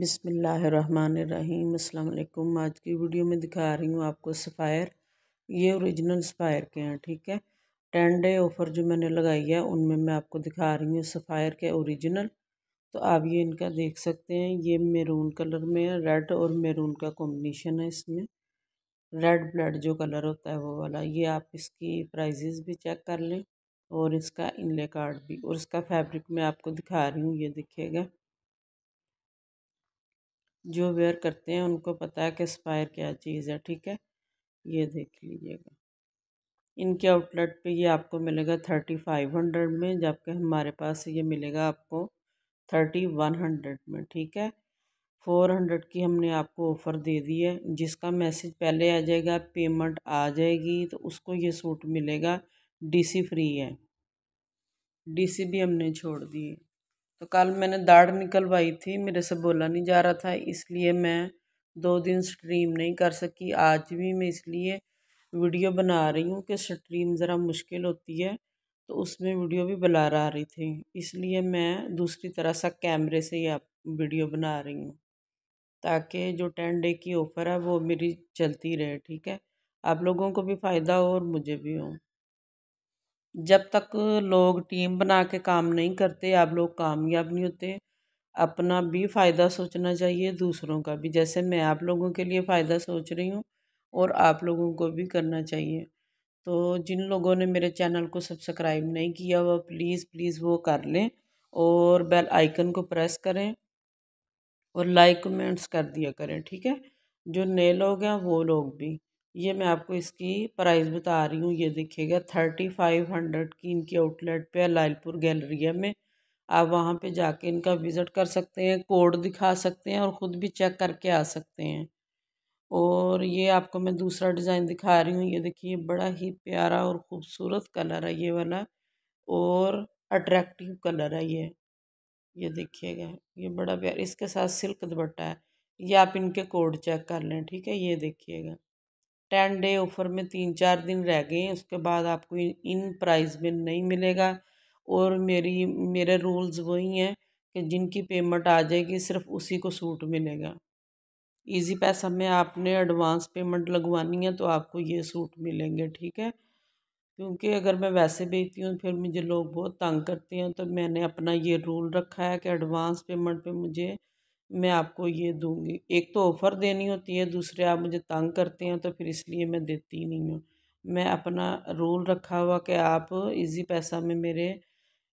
बिसमीम अल्लाम आज की वीडियो में दिखा रही हूँ आपको सफ़ायर ये ओरिजिनल सफ़ायर के हैं ठीक है टेन डे ऑफ़र जो मैंने लगाई है उनमें मैं आपको दिखा रही हूँ सफ़ायर के ओरिजिनल तो आप ये इनका देख सकते हैं ये मेरून कलर में है रेड और मेरून का कॉम्बिनेशन है इसमें रेड ब्लड जो कलर होता है वो वाला ये आप इसकी प्राइजेस भी चेक कर लें और इसका इनले कार्ड भी और इसका फैब्रिक मैं आपको दिखा रही हूँ ये दिखेगा जो वेयर करते हैं उनको पता है कि स्पायर क्या चीज़ है ठीक है ये देख लीजिएगा इनके आउटलेट पे ये आपको मिलेगा थर्टी फाइव हंड्रेड में जबकि हमारे पास ये मिलेगा आपको थर्टी वन हंड्रेड में ठीक है फोर हंड्रेड की हमने आपको ऑफ़र दे दी है जिसका मैसेज पहले आ जाएगा पेमेंट आ जाएगी तो उसको ये सूट मिलेगा डीसी फ्री है डीसी भी हमने छोड़ दी है तो कल मैंने दाढ़ निकलवाई थी मेरे से बोला नहीं जा रहा था इसलिए मैं दो दिन स्ट्रीम नहीं कर सकी आज भी मैं इसलिए वीडियो बना रही हूँ कि स्ट्रीम ज़रा मुश्किल होती है तो उसमें वीडियो भी बुला रहा रही थी इसलिए मैं दूसरी तरह सा कैमरे से ही आप वीडियो बना रही हूँ ताकि जो टेन डे की ऑफ़र है वो मेरी चलती रहे ठीक है आप लोगों को भी फ़ायदा हो और मुझे भी हो जब तक लोग टीम बना के काम नहीं करते आप लोग कामयाब नहीं होते अपना भी फ़ायदा सोचना चाहिए दूसरों का भी जैसे मैं आप लोगों के लिए फ़ायदा सोच रही हूँ और आप लोगों को भी करना चाहिए तो जिन लोगों ने मेरे चैनल को सब्सक्राइब नहीं किया वो प्लीज़ प्लीज़ वो कर लें और बेल आइकन को प्रेस करें और लाइक कमेंट्स कर दिया करें ठीक है जो नए लोग हैं वो लोग भी ये मैं आपको इसकी प्राइस बता रही हूँ ये देखिएगा थर्टी फाइव हंड्रेड की इनकी आउटलेट पे लालपुर गैलरिया में आप वहाँ पे जाके इनका विज़िट कर सकते हैं कोड दिखा सकते हैं और ख़ुद भी चेक करके आ सकते हैं और ये आपको मैं दूसरा डिज़ाइन दिखा रही हूँ ये देखिए बड़ा ही प्यारा और ख़ूबसूरत कलर है ये वाला और अट्रैक्टिव कलर है ये ये देखिएगा ये बड़ा प्यार इसके साथ सिल्क दुपट्टा है ये आप इनके कोड चेक कर लें ठीक है ये देखिएगा टेन डे ऑफ़र में तीन चार दिन रह गए हैं उसके बाद आपको इन प्राइस में नहीं मिलेगा और मेरी मेरे रूल्स वही हैं कि जिनकी पेमेंट आ जाएगी सिर्फ उसी को सूट मिलेगा इजी पैसा में आपने एडवांस पेमेंट लगवानी है तो आपको ये सूट मिलेंगे ठीक है क्योंकि अगर मैं वैसे बेचती हूँ फिर मुझे लोग बहुत तंग करते हैं तो मैंने अपना ये रूल रखा है कि एडवांस पेमेंट पे मुझे मैं आपको ये दूंगी एक तो ऑफ़र देनी होती है दूसरे आप मुझे तंग करते हैं तो फिर इसलिए मैं देती नहीं हूँ मैं अपना रूल रखा हुआ कि आप इजी पैसा में मेरे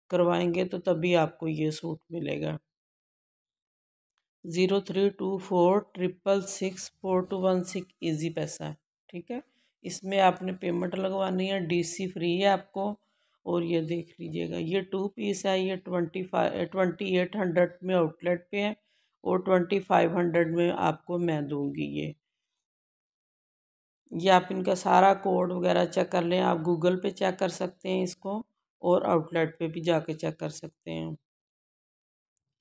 करवाएंगे तो तभी आपको ये सूट मिलेगा zero three two four triple six four two one six easy पैसा ठीक है इसमें आपने पेमेंट लगवानी है डीसी फ्री है आपको और ये देख लीजिएगा ये टू पीस है ये twenty five twenty eight hundred में आउटलेट पे है और ट्वेंटी फाइव हंड्रेड में आपको मैं दूंगी ये ये आप इनका सारा कोड वगैरह चेक कर लें आप गूगल पे चेक कर सकते हैं इसको और आउटलेट पे भी जाके चेक कर सकते हैं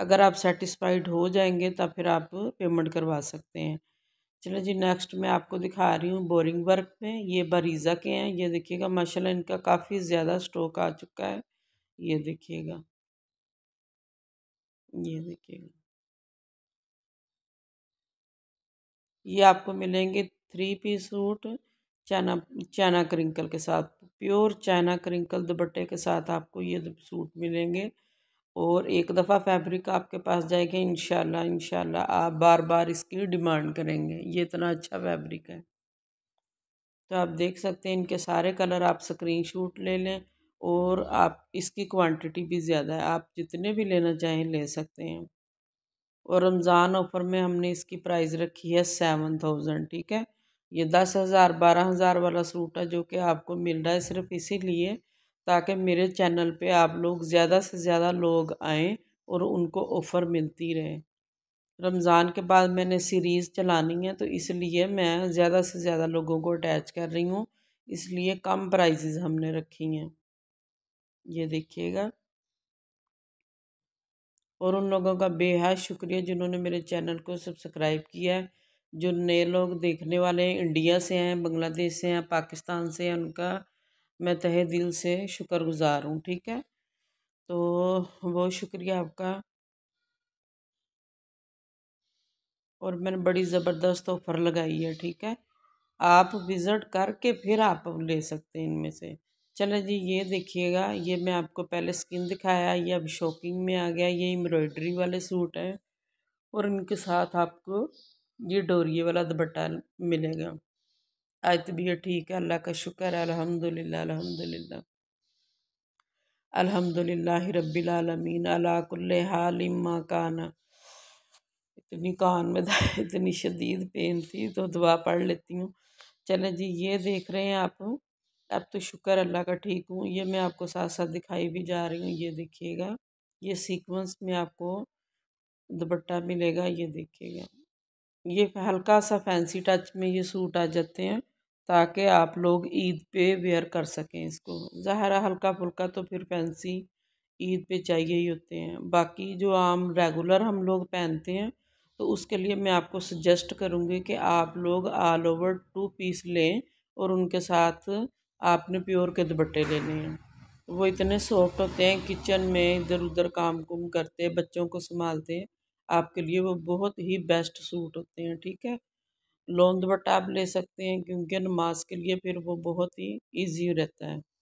अगर आप सेटिस्फाइड हो जाएंगे तब फिर आप पेमेंट करवा सकते हैं चलो जी नेक्स्ट मैं आपको दिखा रही हूँ बोरिंग वर्क में ये बरीज़ा के हैं ये देखिएगा माशाल्लाह इनका काफ़ी ज़्यादा स्टॉक आ चुका है ये देखिएगा ये देखिएगा ये आपको मिलेंगे three piece suit China China crinkle के साथ प्योर चाइना क्रिंकल दुपट्टे के साथ आपको ये सूट मिलेंगे और एक दफ़ा फैब्रिक आपके पास जाएगा इन शाला आप बार बार इसकी डिमांड करेंगे ये इतना अच्छा फैब्रिक है तो आप देख सकते हैं इनके सारे कलर आप स्क्रीनशॉट ले लें और आप इसकी क्वांटिटी भी ज़्यादा है आप जितने भी लेना चाहें ले सकते हैं और रमज़ान ऑफ़र में हमने इसकी प्राइस रखी है सेवन थाउजेंड ठीक है ये दस हज़ार बारह हज़ार वाला सूट है जो कि आपको मिल रहा है सिर्फ इसीलिए ताकि मेरे चैनल पे आप लोग ज़्यादा से ज़्यादा लोग आएँ और उनको ऑफ़र मिलती रहे रमज़ान के बाद मैंने सीरीज़ चलानी है तो इसलिए मैं ज़्यादा से ज़्यादा लोगों को अटैच कर रही हूँ इसलिए कम प्राइजेज़ हमने रखी हैं ये देखिएगा और उन लोगों का बेहद शुक्रिया जिन्होंने मेरे चैनल को सब्सक्राइब किया है जो नए लोग देखने वाले हैं इंडिया से हैं बांग्लादेश से हैं पाकिस्तान से हैं उनका मैं तहे दिल से शुक्रगुज़ार हूँ ठीक है तो बहुत शुक्रिया आपका और मैंने बड़ी ज़बरदस्त ऑफ़र लगाई है ठीक है आप विज़िट करके फिर आप ले सकते हैं इनमें से चलो जी ये देखिएगा ये मैं आपको पहले स्किन दिखाया ये अब शॉकिंग में आ गया ये एम्ब्रॉयडरी वाले सूट हैं और इनके साथ आपको ये डोरिए वाला दुपट्टा मिलेगा आज तो भैया ठीक है अल्लाह का शुक्र है अलहमदिल्ला अलहमदिल्ला अलहमदिल्ला रबी आलमीन अला कुल्ले हाल इम्मा काना इतनी कान में इतनी शदीद पेन थी तो दुआ पढ़ लेती हूँ चलें जी ये देख रहे हैं आप अब तो शुक्र अल्लाह का ठीक हूँ ये मैं आपको साथ साथ दिखाई भी जा रही हूँ ये देखिएगा ये सीक्वेंस में आपको दुपट्टा मिलेगा ये देखिएगा ये हल्का सा फैंसी टच में ये सूट आ जाते हैं ताकि आप लोग ईद पे वेयर कर सकें इसको ज़ाहरा हल्का फुल्का तो फिर फैंसी ईद पे चाहिए ही होते हैं बाकी जो आम रेगुलर हम लोग पहनते हैं तो उसके लिए मैं आपको सजेस्ट करूँगी कि आप लोग ऑल ओवर टू पीस लें और उनके साथ आपने प्योर के दुपट्टे लेने हैं वो इतने सॉफ्ट होते हैं किचन में इधर उधर काम कुम करते हैं बच्चों को संभालते हैं आपके लिए वो बहुत ही बेस्ट सूट होते हैं ठीक है लॉन्ग दुपट्टा आप ले सकते हैं क्योंकि नमाज के लिए फिर वो बहुत ही ईजी रहता है